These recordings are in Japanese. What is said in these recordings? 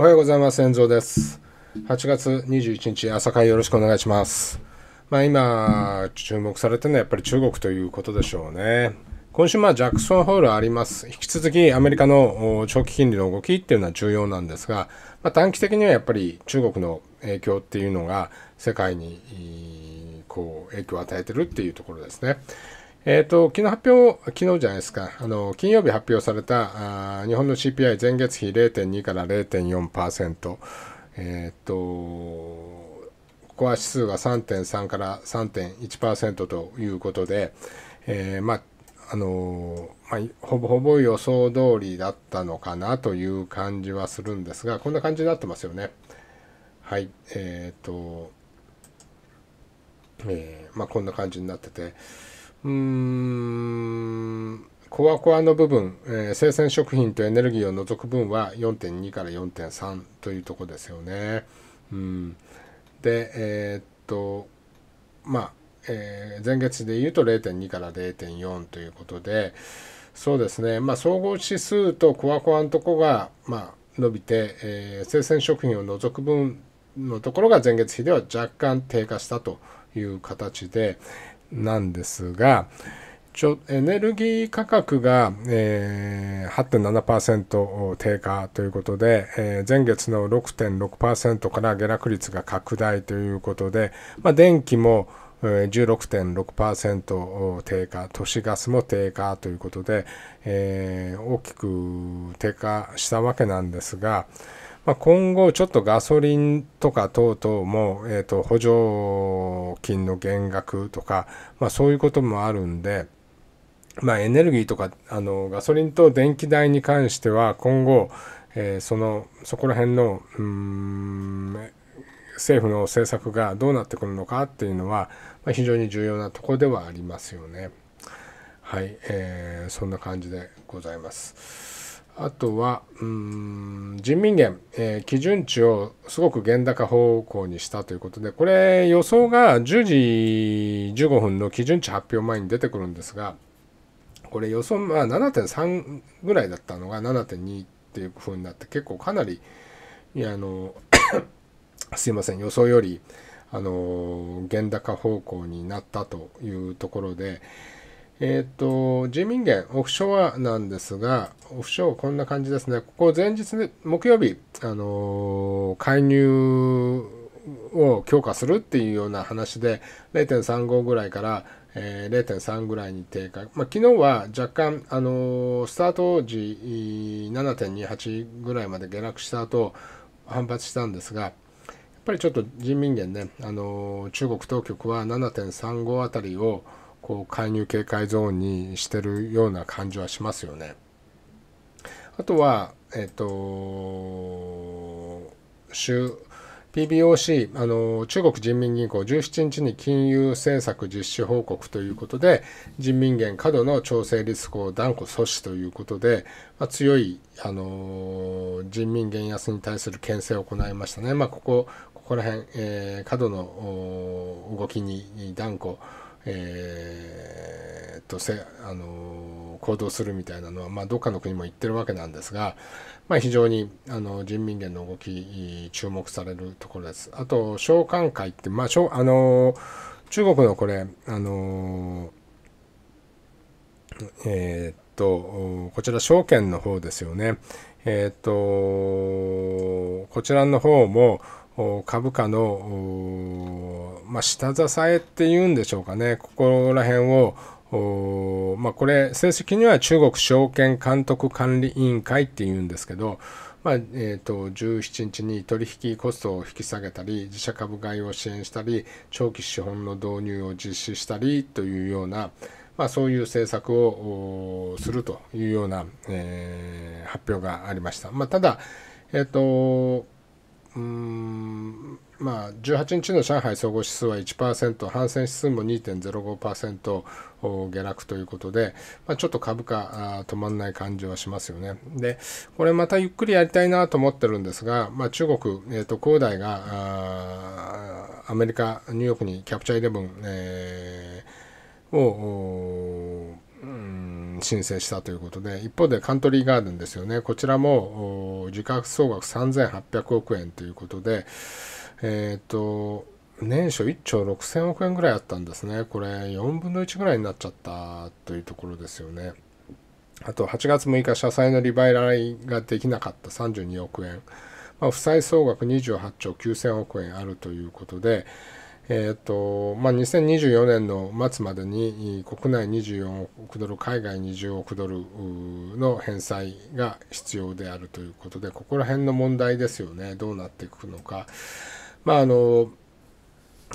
おはようございます。遠藤です。8月21日、朝会よろしくお願いします。まあ今、注目されてるのはやっぱり中国ということでしょうね。今週、まあ、ジャクソンホールあります。引き続き、アメリカの長期金利の動きっていうのは重要なんですが、まあ、短期的にはやっぱり中国の影響っていうのが世界にこう影響を与えてるっていうところですね。えっ、ー、と、昨日発表、昨日じゃないですか、あの、金曜日発表された、あ日本の CPI 前月比0.2から0.4%、えっ、ー、と、コア指数が3.3から3.1%ということで、えー、まあ、あのまあ、ほぼほぼ予想通りだったのかなという感じはするんですが、こんな感じになってますよね。はい、えっ、と、えまあ、こんな感じになってて、コアコアの部分、えー、生鮮食品とエネルギーを除く分は4.2から4.3というとこですよね。うん、で、えー、っと、まあ、えー、前月で言うと0.2から0.4ということで、そうですね、まあ、総合指数とコアコアのとこが、まあ、伸びて、えー、生鮮食品を除く分のところが前月比では若干低下したという形で、なんですが、ちょエネルギー価格が、えー、8.7%低下ということで、えー、前月の6.6%から下落率が拡大ということで、まあ、電気も16.6%低下、都市ガスも低下ということで、えー、大きく低下したわけなんですが、まあ、今後ちょっとガソリンとか等々も、えー、と補助金の減額とか、まあ、そういうこともあるんで、まあ、エネルギーとかあのガソリンと電気代に関しては今後、えー、そのそこら辺のうん政府の政策がどうなってくるのかっていうのは、まあ、非常に重要なところではありますよね。はい、えー、そんな感じでございます。あとは、うん、人民元、えー、基準値をすごく減高方向にしたということで、これ予想が10時15分の基準値発表前に出てくるんですが、これ予想、まあ、7.3ぐらいだったのが7.2っていう風になって、結構かなり、いやあの すいません、予想より、あの、高方向になったというところで、えっ、ー、と、人民元、オフショアなんですが、オフショアこんな感じですね。ここ前日で、木曜日、あのー、介入を強化するっていうような話で、0.35ぐらいから、えー、0.3ぐらいに低下。まあ、昨日は若干、あのー、スタート時7.28ぐらいまで下落した後、反発したんですが、やっぱりちょっと人民元ね、あのー、中国当局は7.35あたりを、こう介入警戒ゾーンにしてるような感じはしますよね。あとは、えっ、ー、と、週、PBOC、あの中国人民銀行、17日に金融政策実施報告ということで、人民元過度の調整リスクを断固阻止ということで、まあ、強いあの人民元安に対する牽制を行いましたね、まあ、ここここら辺、えー、過度の動きに断固。えー、とせあの行動するみたいなのは、まあ、どっかの国も言ってるわけなんですが、まあ、非常にあの人民元の動き注目されるところです。あと商館会って、まあ、しょあの中国のこれあのえー、っとこちら証券の方ですよね。えー、っとこちらの方も株価の、まあ、下支えっていうんでしょうかね、ここら辺をまあ、これ正式には中国証券監督管理委員会っていうんですけど、まあえーと、17日に取引コストを引き下げたり自社株買いを支援したり長期資本の導入を実施したりというような、まあ、そういう政策をするというような、えー、発表がありました。まあ、ただ、えーとうんまあ、18日の上海総合指数は1%、反戦指数も2.05%下落ということで、まあ、ちょっと株価止まらない感じはしますよね。で、これまたゆっくりやりたいなと思ってるんですが、まあ、中国、えっ、ー、と、恒大がアメリカ、ニューヨークにキャプチャーイレブン、えー、を申請したということで、一方でカントリーガーデンですよね、こちらも時価総額3800億円ということで、えっ、ー、と、年初1兆6000億円ぐらいあったんですね、これ、4分の1ぐらいになっちゃったというところですよね。あと、8月6日、社債の利払いができなかった32億円、まあ、負債総額28兆9000億円あるということで、えーとまあ、2024年の末までに国内24億ドル海外20億ドルの返済が必要であるということでここら辺の問題ですよねどうなっていくのか。まあ、あの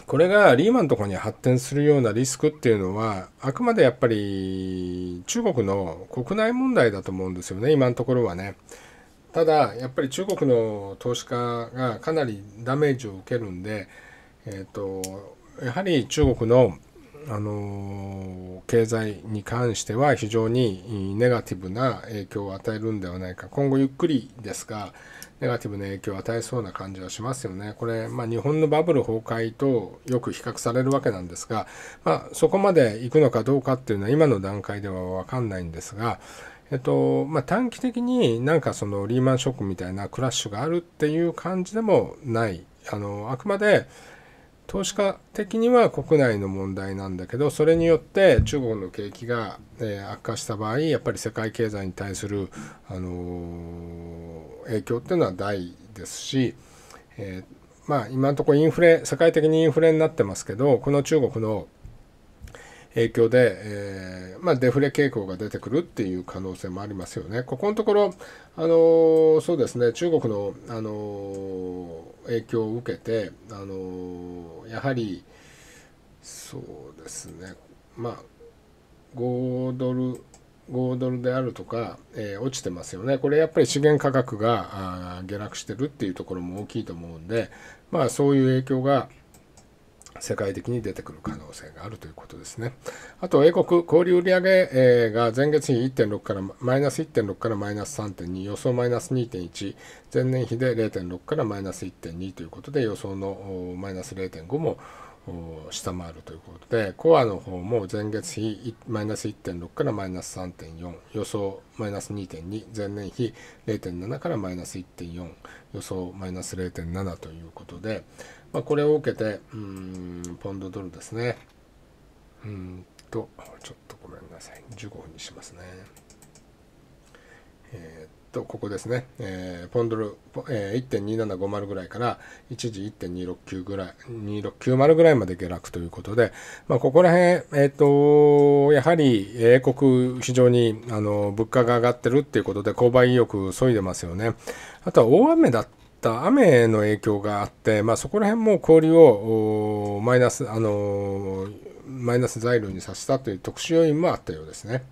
これがリーマンとかに発展するようなリスクっていうのはあくまでやっぱり中国の国内問題だと思うんですよね今のところはね。ただやっぱり中国の投資家がかなりダメージを受けるんでえっ、ー、とやはり中国のあの経済に関しては非常にネガティブな影響を与えるんではないか今後ゆっくりですがネガティブな影響を与えそうな感じはしますよねこれ、まあ、日本のバブル崩壊とよく比較されるわけなんですが、まあ、そこまで行くのかどうかっていうのは今の段階では分かんないんですが、えっとまあ、短期的になんかそのリーマンショックみたいなクラッシュがあるっていう感じでもないあのあくまで投資家的には国内の問題なんだけどそれによって中国の景気が、えー、悪化した場合やっぱり世界経済に対する、あのー、影響っていうのは大ですし、えー、まあ、今のところインフレ世界的にインフレになってますけどこの中国の影響で、えー、まあ、デフレ傾向が出てくるっていう可能性もありますよね。ここのところ、あのー、そうですね、中国の、あのー、影響を受けて、あのやはり、そうですね、まあ、5ドル、5ドルであるとか、えー、落ちてますよね。これやっぱり資源価格が下落してるっていうところも大きいと思うんで、まあそういう影響が、世界的に出てくる可能性があるということですね。あと、英国、小売売上が前月比1.6からマイナス1.6からマイナス3.2、予想マイナス2.1、前年比で0.6からマイナス1.2ということで、予想のマイナス0.5も下回るということで、コアの方も前月比マイナス1.6からマイナス3.4、予想マイナス2.2、前年比0.7からマイナス1.4、予想マイナス0.7ということで、まあ、これを受けて、ポンドドルですね。うんと、ちょっとごめんなさい。15分にしますね。えーとここですね、えー、ポンドル、えー、1.2750ぐらいから一時1.269ぐらい、2690ぐらいまで下落ということで、まあ、ここら辺、えっ、ー、と、やはり英国非常にあの物価が上がってるっていうことで購買意欲削いでますよね。あとは大雨だった雨の影響があって、まあ、そこら辺も氷をマイナス、あのマイナス材料にさせたという特殊要因もあったようですね。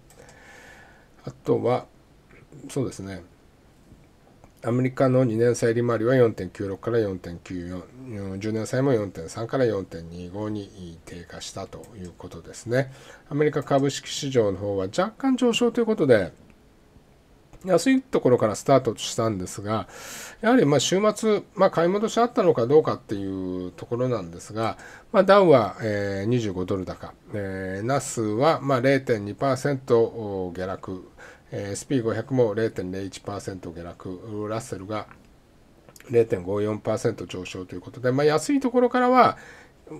あとは、そうですね。アメリカの2年債利回りは4.96から4.94、10年債も4.3から4.25に低下したということですね。アメリカ株式市場の方は若干上昇ということで、安いところからスタートしたんですが、やはりま週末、まあ、買い戻しあったのかどうかっていうところなんですが、まあ、ダウは、え25ドル高、えー、ナスはま0.2%下落えー、SP500 も0.01%下落、ラッセルが0.54%上昇ということで、まあ、安いところからは、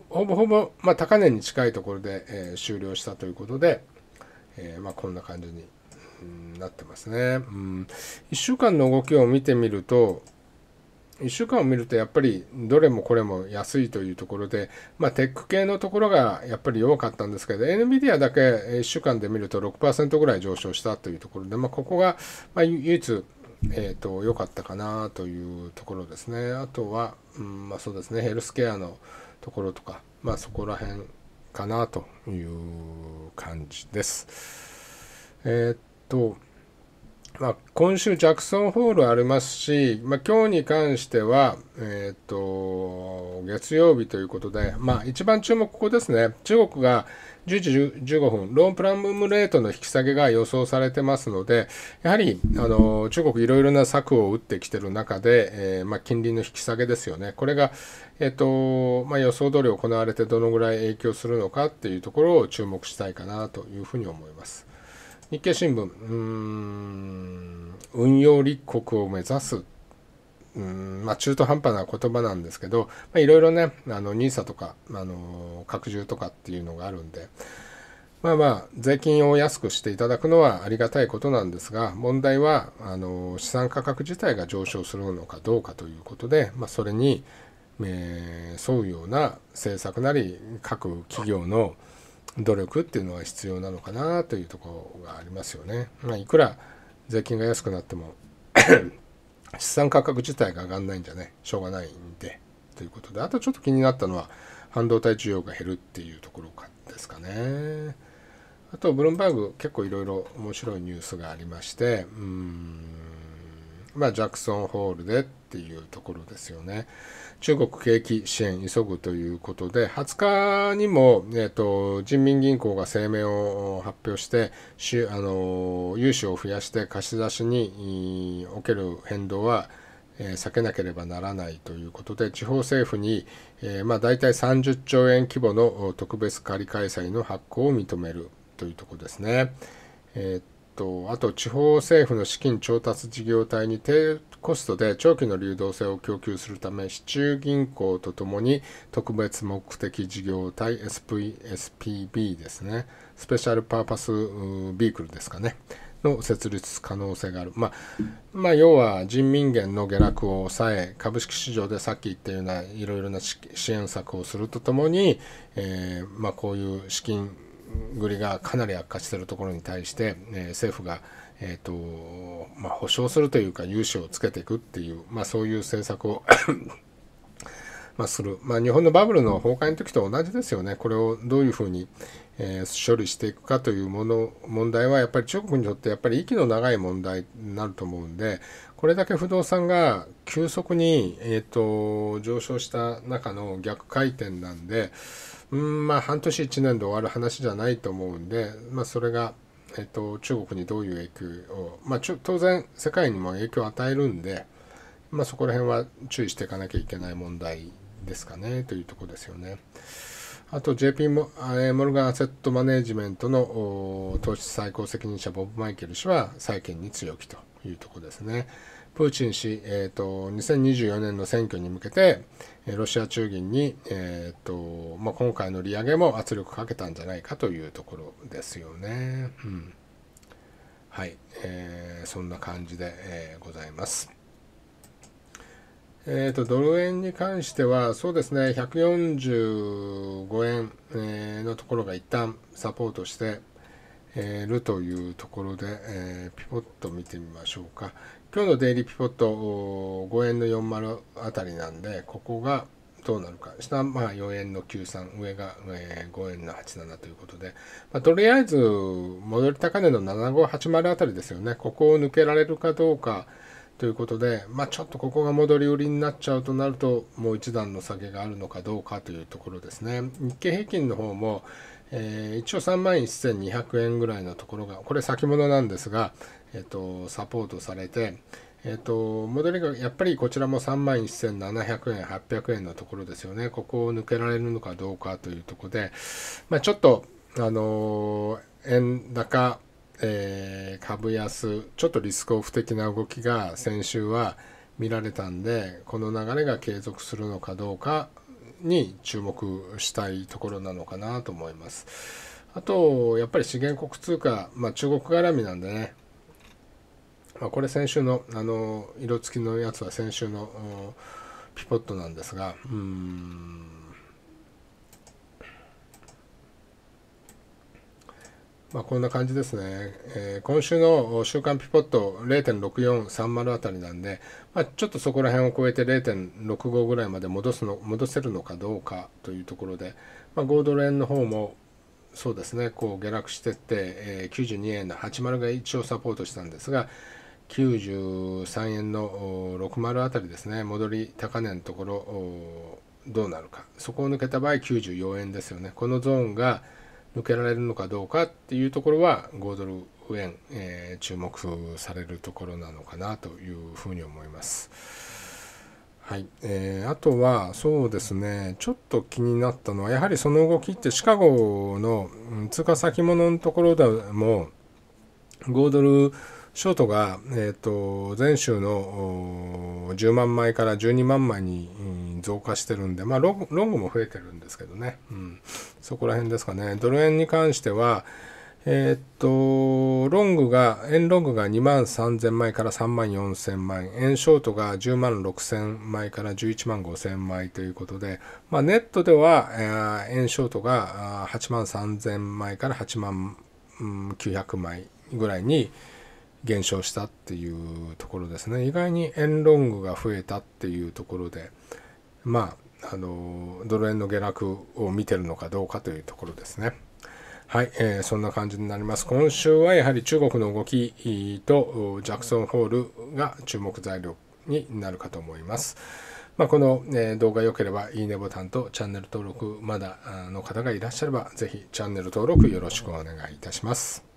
ほぼほぼ、まあ、高値に近いところで、えー、終了したということで、えー、まあ、こんな感じになってますね。うん、1週間の動きを見てみると、1週間を見るとやっぱりどれもこれも安いというところで、まあ、テック系のところがやっぱり弱かったんですけど、NVIDIA だけ1週間で見ると6%ぐらい上昇したというところで、まあ、ここが、ま唯一、えっ、ー、と、良かったかなというところですね。あとは、うん、まあ、そうですね、ヘルスケアのところとか、まあそこら辺かなという感じです。えー、っと、あ、今週ジャクソンホールありますし、まあ、今日に関しては、えっ、ー、と月曜日ということで、まあ、一番注目ここですね中国が10時15分ローンプラムレートの引き下げが予想されてますのでやはりあの中国いろいろな策を打ってきてる中で、えー、まあ、金利の引き下げですよねこれが、えっ、ー、とまあ、予想通り行われてどのぐらい影響するのかっていうところを注目したいかなというふうに思います。日経新聞運用立国を目指すうんまあ、中途半端な言葉なんですけど、まあ、いろいろね、あの、NISA とか、あの、拡充とかっていうのがあるんで、まあまあ、税金を安くしていただくのはありがたいことなんですが、問題は、あの、資産価格自体が上昇するのかどうかということで、まあ、それに、えー、沿うような政策なり、各企業の努力っていうのは必要なのかなというところがありますよね。まあ、いくら、税金が安くなっても 資産価格自体が上がらないんじゃね、しょうがないんで、ということで、あとちょっと気になったのは、半導体需要が減るっていうところかですかね。あと、ブルームバーグ、結構いろいろ面白いニュースがありまして、うーん、まあ、ジャクソンホールでっっていうところですよね。中国景気支援急ぐということで、20日にも、えーと、人民銀行が声明を発表して、あの融資を増やして貸し出しにおける変動は、え避けなければならないということで、地方政府に、えー、まあ、大体30兆円規模の特別仮開催の発行を認めるというところですね。えーとあと地方政府の資金調達事業体に低コストで長期の流動性を供給するため市中銀行とともに特別目的事業体 SP SPB ですねスペシャルパーパスビークルですかねの設立可能性がある、まあ、まあ、要は人民元の下落を抑え株式市場でさっき言ったようないろいろな支援策をするとともに、えー、まあ、こういう資金繰りがかなり悪化しているところに対して、えー、政府が、えーとまあ、保証するというか融資をつけていくっていう、まあ、そういう政策を まあする、まあ、日本のバブルの崩壊の時と同じですよねこれをどういうふうに、えー、処理していくかというもの問題はやっぱり中国にとってやっぱり息の長い問題になると思うんでこれだけ不動産が急速に、えーと、と上昇した中の逆回転なんで。うんまあ半年1年で終わる話じゃないと思うんで、まあ、それが、えっと、中国にどういう影響を、まあ、当然世界にも影響を与えるんで、まあ、そこら辺は注意していかなきゃいけない問題ですかねというとこですよね。あと JP モモルガンアセットマネジメントの投資最高責任者ボブ・マイケル氏は債権に強気というとこですね。プーチン氏、えーと、2024年の選挙に向けてロシア中銀に、えーとまあ、今回の利上げも圧力かけたんじゃないかというところですよね。うん、はい、えー、そんな感じで、えー、ございます。えーと、とドル円に関しては、そうですね、145円、えー、のところが一旦サポートして、るというところで、えー、ピポット見てみましょうか。今日のデイリーピポット5円の40あたりなんで、ここがどうなるか。下はまあ4円の93、上が、えー、5円の87ということで、まあ、とりあえず戻り高値の7580あたりですよね。ここを抜けられるかどうか。ということで、まあ、ちょっとここが戻り売りになっちゃうとなると、もう一段の下げがあるのかどうかというところですね。日経平均の方も、えー、一応3万1200円ぐらいのところが、これ先物なんですが、えっと、サポートされて、えっと、戻りがやっぱりこちらも3万1700円、800円のところですよね、ここを抜けられるのかどうかというところで、まあ、ちょっと、あのー、円高、えー、株安、ちょっとリスクオフ的な動きが先週は見られたんで、この流れが継続するのかどうかに注目したいところなのかなと思います。あと、やっぱり資源国通貨、まあ、中国絡みなんでね、まあ、これ先週の、あの、色付きのやつは先週のピポットなんですが、うん、まあ、こんな感じですね、えー、今週の週間ピポット0.6430あたりなんで、まあ、ちょっとそこら辺を超えて0.65ぐらいまで戻すの戻せるのかどうかというところで、まあ、5ドル円の方もそうですねこう下落してって、えー、92円の80が一応サポートしたんですが93円の60あたりですね戻り高値のところどうなるかそこを抜けた場合94円ですよねこのゾーンが抜けられるのかどうかっていうところは5ドル円、えー、注目されるところなのかなというふうに思います。はい、えー、あとはそうですねちょっと気になったのはやはりその動きってシカゴの通貨先物のところでも5ドルショートが、えーと、前週の10万枚から12万枚に増加してるんで、まあ、ロングも増えてるんですけどね、うん、そこら辺ですかねドル円に関しては、えっ、ー、と、ロングが、円ロングが2万3000枚から3万4000枚、円ショートが10万6000枚から11万5000枚ということで、まあ、ネットでは、えー、円ショートが8万3000枚から8万900枚ぐらいに、減少したっていうところですね意外に円ロングが増えたっていうところでまああのドル円の下落を見てるのかどうかというところですねはい、えー、そんな感じになります今週はやはり中国の動きとジャクソンホールが注目材料になるかと思いますまあ、この、ね、動画良ければいいねボタンとチャンネル登録まだの方がいらっしゃればぜひチャンネル登録よろしくお願いいたします。